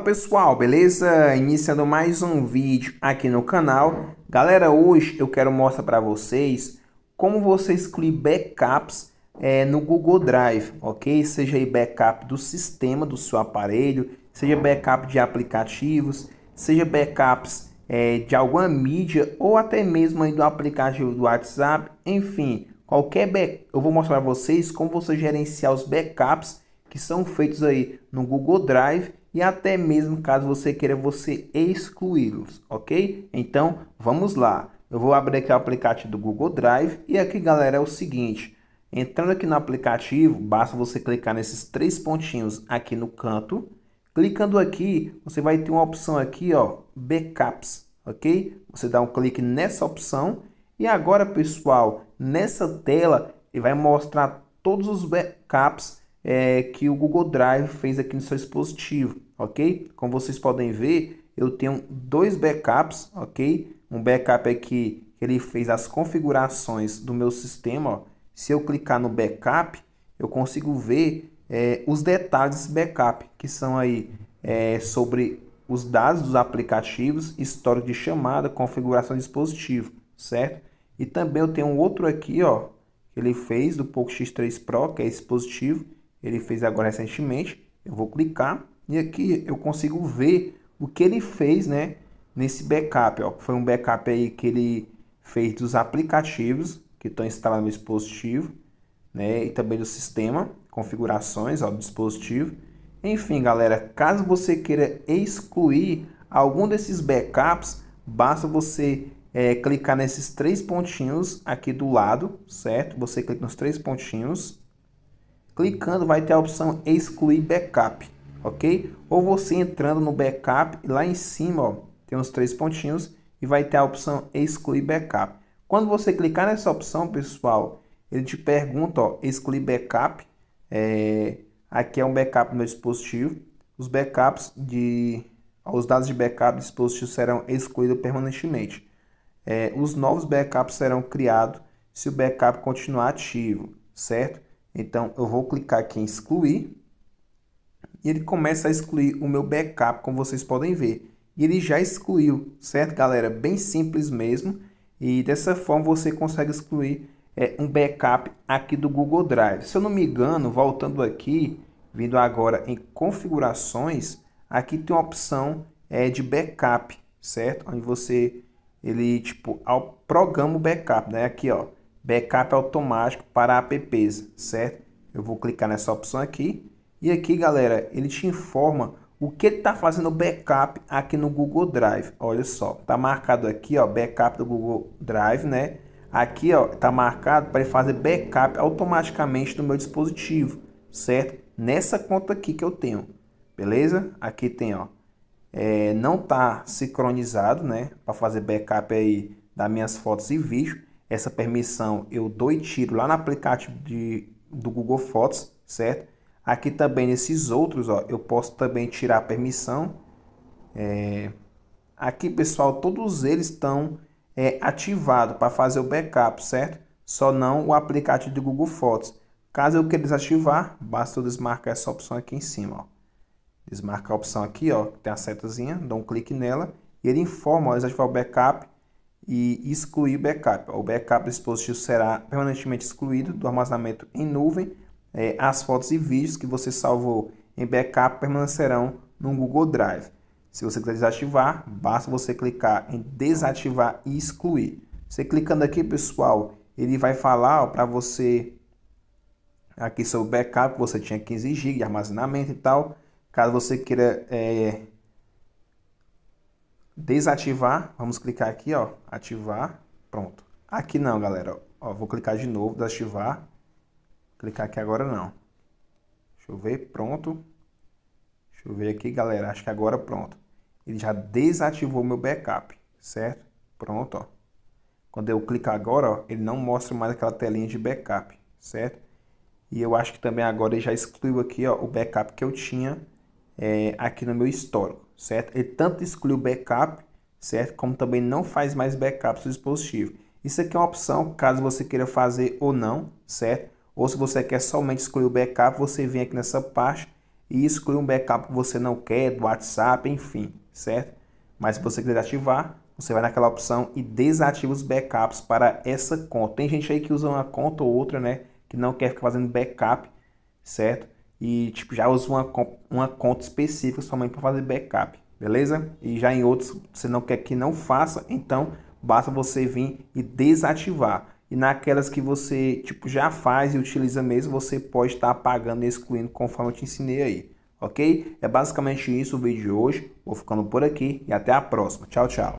pessoal, beleza? Iniciando mais um vídeo aqui no canal. Galera, hoje eu quero mostrar para vocês como você excluir backups é, no Google Drive, ok? Seja aí backup do sistema do seu aparelho, seja backup de aplicativos, seja backups é, de alguma mídia ou até mesmo aí do aplicativo do WhatsApp, enfim, qualquer back... Eu vou mostrar para vocês como você gerenciar os backups que são feitos aí no Google Drive e até mesmo caso você queira você excluí-los, ok? Então vamos lá. Eu vou abrir aqui o aplicativo do Google Drive e aqui, galera, é o seguinte. Entrando aqui no aplicativo, basta você clicar nesses três pontinhos aqui no canto. Clicando aqui, você vai ter uma opção aqui, ó, backups, ok? Você dá um clique nessa opção e agora, pessoal, nessa tela ele vai mostrar todos os backups é, que o Google Drive fez aqui no seu dispositivo, ok? Como vocês podem ver, eu tenho dois backups, ok? Um backup aqui é que ele fez as configurações do meu sistema. Ó. Se eu clicar no backup, eu consigo ver é, os detalhes desse backup, que são aí é, sobre os dados dos aplicativos, histórico de chamada, configuração do dispositivo, certo? E também eu tenho um outro aqui, ó, que ele fez do x 3 Pro, que é esse dispositivo, ele fez agora recentemente. Eu vou clicar e aqui eu consigo ver o que ele fez, né? Nesse backup, ó. Foi um backup aí que ele fez dos aplicativos que estão instalados no dispositivo, né? E também do sistema, configurações, ó, do dispositivo. Enfim, galera, caso você queira excluir algum desses backups, basta você é, clicar nesses três pontinhos aqui do lado, certo? Você clica nos três pontinhos Clicando vai ter a opção excluir backup, ok? Ou você entrando no backup, lá em cima ó, tem uns três pontinhos e vai ter a opção excluir backup. Quando você clicar nessa opção, pessoal, ele te pergunta, ó, excluir backup. É, aqui é um backup do meu dispositivo. Os backups de os dados de backup do dispositivo serão excluídos permanentemente. É, os novos backups serão criados se o backup continuar ativo, certo? Então eu vou clicar aqui em excluir. E ele começa a excluir o meu backup, como vocês podem ver. E ele já excluiu, certo galera? Bem simples mesmo. E dessa forma você consegue excluir é, um backup aqui do Google Drive. Se eu não me engano, voltando aqui, vindo agora em configurações, aqui tem uma opção é, de backup, certo? Onde você, ele tipo, ao programa o backup, né? Aqui ó, Backup automático para apps, certo? Eu vou clicar nessa opção aqui. E aqui, galera, ele te informa o que ele está fazendo backup aqui no Google Drive. Olha só, tá marcado aqui, ó, backup do Google Drive, né? Aqui, ó, tá marcado para ele fazer backup automaticamente do meu dispositivo, certo? Nessa conta aqui que eu tenho, beleza? Aqui tem, ó, é, não tá sincronizado, né? Para fazer backup aí das minhas fotos e vídeos essa permissão, eu dou e tiro lá no aplicativo de, do Google Fotos, certo? Aqui também nesses outros, ó, eu posso também tirar a permissão. É... Aqui, pessoal, todos eles estão é, ativados para fazer o backup, certo? Só não o aplicativo do Google Fotos. Caso eu queira desativar, basta eu desmarcar essa opção aqui em cima, ó. Desmarcar a opção aqui, ó, que tem a setazinha, dou um clique nela e ele informa, ó, desativar o backup e excluir o backup. O backup do dispositivo será permanentemente excluído do armazenamento em nuvem. É, as fotos e vídeos que você salvou em backup permanecerão no Google Drive. Se você quiser desativar, basta você clicar em desativar e excluir. Você clicando aqui, pessoal, ele vai falar para você aqui sobre o backup, você tinha 15 GB de armazenamento e tal. Caso você queira é, desativar, vamos clicar aqui, ó, ativar, pronto. Aqui não, galera, ó, vou clicar de novo, desativar, clicar aqui agora não. Deixa eu ver, pronto. Deixa eu ver aqui, galera, acho que agora pronto. Ele já desativou meu backup, certo? Pronto, ó. Quando eu clicar agora, ó, ele não mostra mais aquela telinha de backup, certo? E eu acho que também agora ele já excluiu aqui ó, o backup que eu tinha é, aqui no meu histórico certo? Ele tanto exclui o backup, certo? Como também não faz mais backup do dispositivo. Isso aqui é uma opção, caso você queira fazer ou não, certo? Ou se você quer somente excluir o backup, você vem aqui nessa parte e exclui um backup que você não quer, do WhatsApp, enfim, certo? Mas se você quiser ativar, você vai naquela opção e desativa os backups para essa conta. Tem gente aí que usa uma conta ou outra, né? Que não quer ficar fazendo backup, certo? e tipo já usa uma, uma conta específica somente para fazer backup, beleza? E já em outros você não quer que não faça, então basta você vir e desativar. E naquelas que você tipo já faz e utiliza mesmo, você pode estar tá apagando e excluindo conforme eu te ensinei aí, ok? É basicamente isso o vídeo de hoje. Vou ficando por aqui e até a próxima. Tchau, tchau.